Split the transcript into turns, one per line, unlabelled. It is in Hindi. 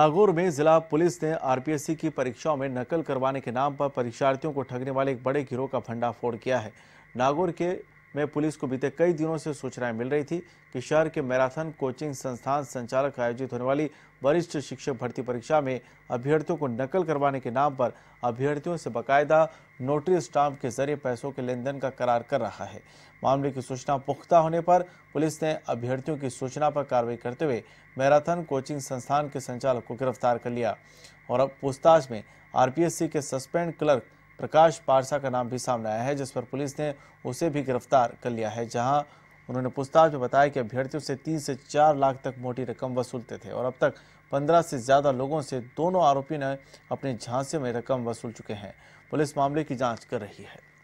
नागौर में जिला पुलिस ने आरपीएससी की परीक्षाओं में नकल करवाने के नाम पर परीक्षार्थियों को ठगने वाले एक बड़े गिरोह का फंडाफोड़ किया है नागौर के में पुलिस को बीते कई दिनों से सूचनाएं मिल रही थी कि शहर के मैराथन कोचिंग संस्थान संचालक आयोजित होने वाली वरिष्ठ शिक्षक भर्ती परीक्षा में अभ्यर्थियों को नकल करवाने के नाम पर अभ्यर्थियों से बाकायदा नोटरी स्टाम्प के जरिए पैसों के लेन देन का करार कर रहा है मामले की सूचना पुख्ता होने पर पुलिस ने अभ्यर्थियों की सूचना पर कार्रवाई करते हुए मैराथन कोचिंग संस्थान के संचालक को गिरफ्तार कर लिया और अब पूछताछ में आरपीएससी के सस्पेंड क्लर्क प्रकाश पारसा का नाम भी सामने आया है जिस पर पुलिस ने उसे भी गिरफ्तार कर लिया है जहां उन्होंने पूछताछ में बताया कि अभ्यर्थियों से तीन से चार लाख तक मोटी रकम वसूलते थे और अब तक पंद्रह से ज्यादा लोगों से दोनों आरोपियों ने अपने झांसे में रकम वसूल चुके हैं पुलिस मामले की जाँच कर रही है